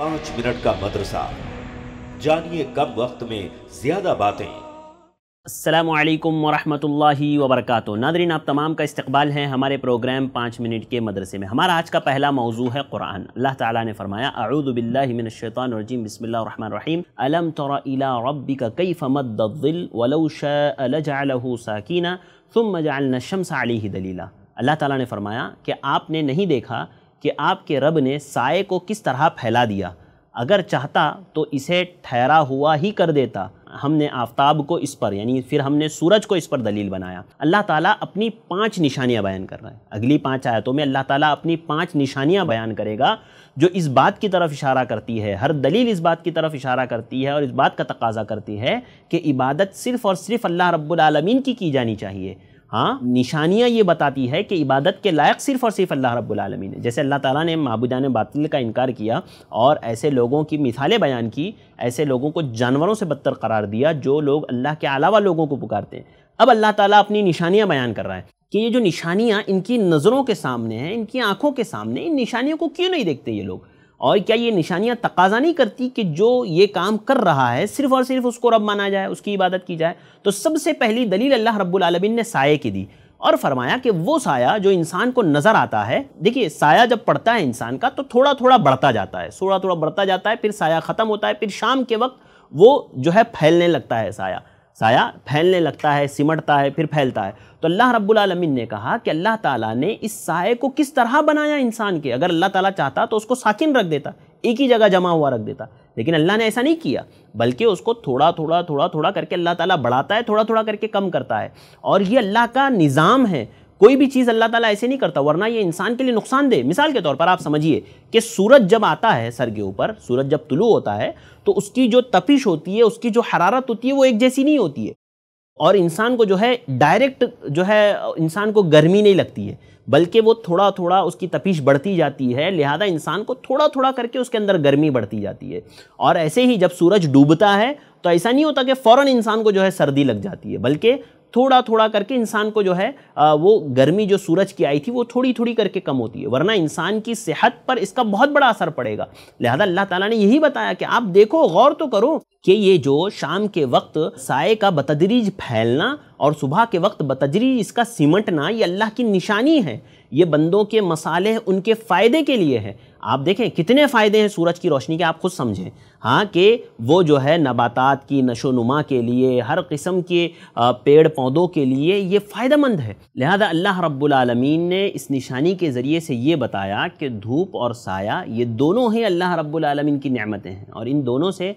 पांच मिनट का मदरसा जानिए कम वक्त में ज्यादा बातें असलकम वरहमल वरक नादरीन आप तमाम का इस्तबाल है हमारे प्रोग्राम पाँच मिनट के मदरसे में हमारा आज का पहला मौजू है कुरान अल्लाह ताला ने फरमाया अरुदबिल्लिनशैतरजीम बसमीम अलम रबी का कई फ़मदिलकीना तुम मजाल शमसा दलीला अल्लाह ताला ने फरमाया कि आपने नहीं देखा कि आपके रब ने साय को किस तरह फैला दिया अगर चाहता तो इसे ठहरा हुआ ही कर देता हमने आफ्ताब को इस पर यानी फिर हमने सूरज को इस पर दलील बनाया अल्लाह ताला अपनी पांच निशानियां बयान कर रहा है अगली पांच आयतों में अल्लाह ताला अपनी पांच निशानियां बयान करेगा जो इस बात की तरफ इशारा करती है हर दलील इस बात की तरफ इशारा करती है और इस बात का तकाजा करती है कि इबादत सिर्फ़ और सिर्फ अल्लाह रब्बुल रबालमीन की की जानी चाहिए हाँ निशानियाँ ये बताती है कि इबादत के लायक सिर्फ और सिर्फ अल्लाह रब्बुल रबालमीन है जैसे अल्लाह ताला ने महबूदान बातिल का इनकार किया और ऐसे लोगों की मिसालें बयान की ऐसे लोगों को जानवरों से बदतर करार दिया जो लोग अल्लाह के अलावा लोगों को पुकारते हैं अब अल्लाह ताला अपनी निशानियाँ बयान कर रहा है कि ये जो निशानियाँ इनकी नज़रों के सामने हैं इनकी आँखों के सामने इन निशानियों को क्यों नहीं देखते ये लोग और क्या ये निशानियाँ तकाजा नहीं करती कि जो ये काम कर रहा है सिर्फ़ और सिर्फ उसको रब माना जाए उसकी इबादत की जाए तो सबसे पहली दलील अल्लाह रब्बुलमीन ने साय की दी और फरमाया कि वो साया जो इंसान को नज़र आता है देखिए साया जब पड़ता है इंसान का तो थोड़ा थोड़ा बढ़ता जाता है थोड़ा थोड़ा बढ़ता जाता है फिर साया ख़त्म होता है फिर शाम के वक्त वो जो है फैलने लगता है साया साया फैलने लगता है सिमटता है फिर फैलता है तो अल्लाह रब्बुल रब्बुलमीन ने कहा कि अल्लाह ताला ने इस साये को किस तरह बनाया इंसान के अगर अल्लाह ताला चाहता तो उसको साकिन रख देता एक ही जगह जमा हुआ रख देता लेकिन अल्लाह ने ऐसा नहीं किया बल्कि उसको थोड़ा थोड़ा थोड़ा थोड़ा करके अल्लाह ताला बढ़ाता है थोड़ा थोड़ा करके कम करता है और ये अल्लाह का निज़ाम है कोई भी चीज़ अल्लाह ताला ऐसे नहीं करता वरना ये इंसान के लिए नुकसान दे मिसाल के तौर पर आप समझिए कि सूरज जब आता है सर के ऊपर सूरज जब तुलू होता है तो उसकी जो तपिश होती है उसकी जो हरारत होती है वो एक जैसी नहीं होती है और इंसान को जो है डायरेक्ट जो है इंसान को गर्मी नहीं लगती है बल्कि वो थोड़ा थोड़ा उसकी तपिश बढ़ती जाती है लिहाजा इंसान को थोड़ा थोड़ा करके उसके अंदर गर्मी बढ़ती जाती है और ऐसे ही जब सूरज डूबता है तो ऐसा नहीं होता कि फ़ौर इंसान को जो है सर्दी लग जाती है बल्कि थोड़ा थोड़ा करके इंसान को जो है वो गर्मी जो सूरज की आई थी वो थोड़ी थोड़ी करके कम होती है वरना इंसान की सेहत पर इसका बहुत बड़ा असर पड़ेगा लिहाजा अल्लाह ताला ने यही बताया कि आप देखो गौर तो करो कि ये जो शाम के वक्त साय का बतदरीज फैलना और सुबह के वक्त बतजरी इसका सिमटना ये अल्लाह की निशानी है ये बंदों के मसाले उनके फ़ायदे के लिए है आप देखें कितने फ़ायदे हैं सूरज की रोशनी के आप खुद समझें हाँ कि वो जो है नबातात की नशोनुमा के लिए हर किस्म के पेड़ पौधों के लिए ये फ़ायदेमंद है लिहाजा अल्लाह रब्बुलमीन ने इस निशानी के ज़रिए से ये बताया कि धूप और साया ये दोनों ही अल्लाह रब्बुलमीन की नमतें हैं और इन दोनों से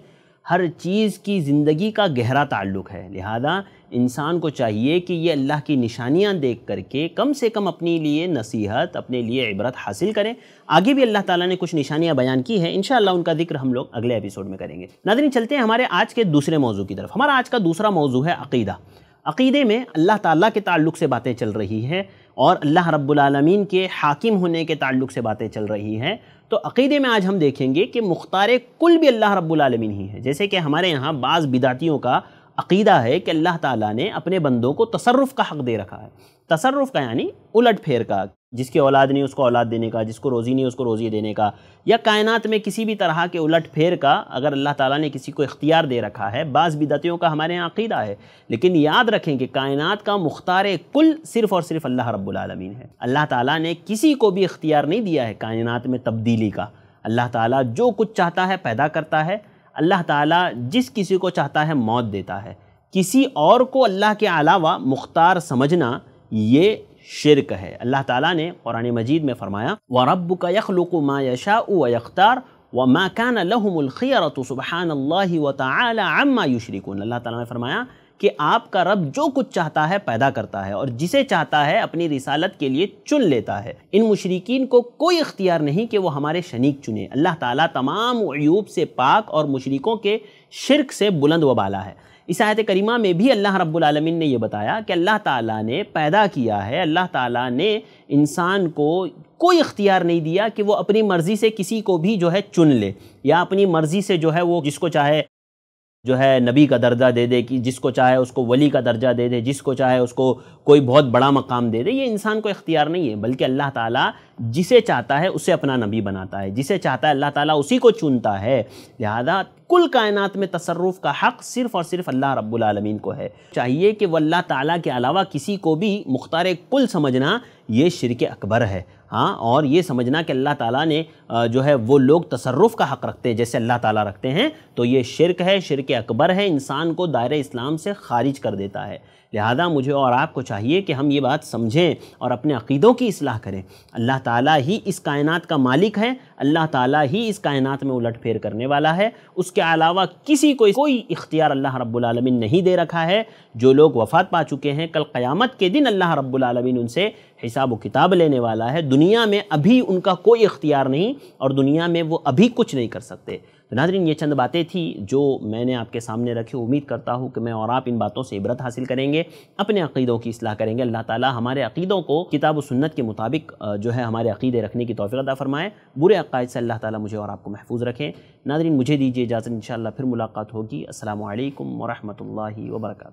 हर चीज़ की ज़िंदगी का गहरा ताल्लुक है लिहाजा इंसान को चाहिए कि ये अल्लाह की निशानियाँ देख करके कम से कम अपने लिए नसीहत अपने लिए इबरत हासिल करें आगे भी अल्लाह ताला ने कुछ निशानियाँ बयान की हैं इन उनका जिक्र हम लोग अगले एपिसोड में करेंगे नादिन चलते हैं हमारे आज के दूसरे मौजू की तरफ हमारा आज का दूसरा मौजू है अकीदा अकीदे में अल्लाह ताला के ताल्लुक़ से बातें चल रही हैं और अल्लाह रब्बुल के हाकिम होने के ताल्लुक़ से बातें चल रही हैं तो अकीदे में आज हम देखेंगे कि मुख्तार कुल भी अल्लाह रब्बुलमीन ही है जैसे कि हमारे यहाँ बाज़ बिदातियों का अकीदा है कि अल्लाह ताला ने अपने बंदों को तसरफ़ का हक़ दे रखा है तसरफ़ का यानी उलट फेर का जिसकी औलाद नहीं उसको औलाद देने का जिसको रोज़ी नहीं उसको रोज़ी देने का या कायनात में किसी भी तरह के उलट फेर का अगर अल्लाह ताला ने किसी को इख्तियार दे रखा है बाज़ बिदतियों का हमारे यहाँ अकीदा है लेकिन याद रखें कि कायनात का मुख्तार कुल सिर्फ़ और सिर्फ अल्लाह रब्बुलमीन है अल्लाह ताला ने किसी को भी इख्तियार नहीं दिया है कायनात में तब्दीली का अल्लाह ताला जो कुछ चाहता है पैदा करता है अल्लाह ताला जिस किसी को चाहता है मौत देता है किसी और को अल्लाह के अलावा मुख्तार समझना ये शिरक है अल्लाह ताला ने कुरान मजीद में फ़रमाया व रब का यखलुक मा यशा व यख्तार व मा कान लहमखियरत सुबहान अल्लाह व अल्लाह ताला ने फ़रमाया कि आपका रब जो कुछ चाहता है पैदा करता है और जिसे चाहता है अपनी रिसालत के लिए चुन लेता है इन मुशरकिन को कोई इख्तियार नहीं कि वो हमारे शनीक चुने अल्लाह ताला तमाम अयूब से पाक और मुशरकों के शिरक से बुलंद वबाला है इस आयत करीमा में भी अल्लाह रब्बुलमिन ने यह बताया कि अल्लाह ताला ने पैदा किया है अल्लाह ताला ने इंसान को कोई इख्तियार नहीं दिया कि वो अपनी मर्ज़ी से किसी को भी जो है चुन ले या अपनी मर्ज़ी से जो है वो जिसको चाहे जो है नबी का दर्जा दे दे कि जिसको चाहे उसको वली का दर्जा दे दे जिसको चाहे उसको कोई बहुत बड़ा मकाम दे दे ये इंसान को इख्तियार नहीं है बल्कि अल्लाह ताला जिसे चाहता है उसे अपना नबी बनाता है जिसे चाहता है अल्लाह ताला उसी को चुनता है लिहाजा कुल कायनात में तसरुफ का हक़ सिर्फ़ और सिर्फ अल्लाह रब्बुल आलमीन को है चाहिए कि वह अल्लाह ताला के अलावा किसी को भी मुख्तार कुल समझना ये शिरक अकबर है हाँ और ये समझना कि अल्लाह ताला ने जो है वो लोग तसरफ़ का हक़ रखते हैं जैसे अल्लाह ताला रखते हैं तो ये शिरक है शिरक अकबर है इंसान को दायरे इस्लाम से खारिज कर देता है लिहाजा मुझे और आपको चाहिए कि हम ये बात समझें और अपने अक़ीदों की असलाह करें अल्लाह ताला ही इस कायनात का मालिक है अल्लाह ताला ही इस कायनात में उलट फेर करने वाला है उसके अलावा किसी को कोई इख्तियार अल्लाह रब्बुलमिन नहीं दे रखा है जो लोग वफ़ात पा चुके हैं कल क़यामत के दिन अल्लाह रब्बुलमिन उनसे हिसाब व किताब लेने वाला है दुनिया में अभी उनका कोई इख्तियार नहीं और दुनिया में वो अभी कुछ नहीं कर सकते तो नाजरीन ये चंद बातें थी जो मैंने आपके सामने रखी उम्मीद करता हूँ कि मैं और आप इन बातों से इबरत हासिल करेंगे अपने अकीदों की असलाह करेंगे अल्लाह ताला हमारे अकीदों को किताब सुन्नत के मुताबिक जो है हमारे अकीदे रखने की तोफ़ी अदा फ़रमाएँ बुरे अकायद से अल्लाह ताला मुझे और आपको महफूज रखें नाजरीन मुझे दीजिए इजाज़त इन फिर मुलाकात होगी असल वरहमल वर्का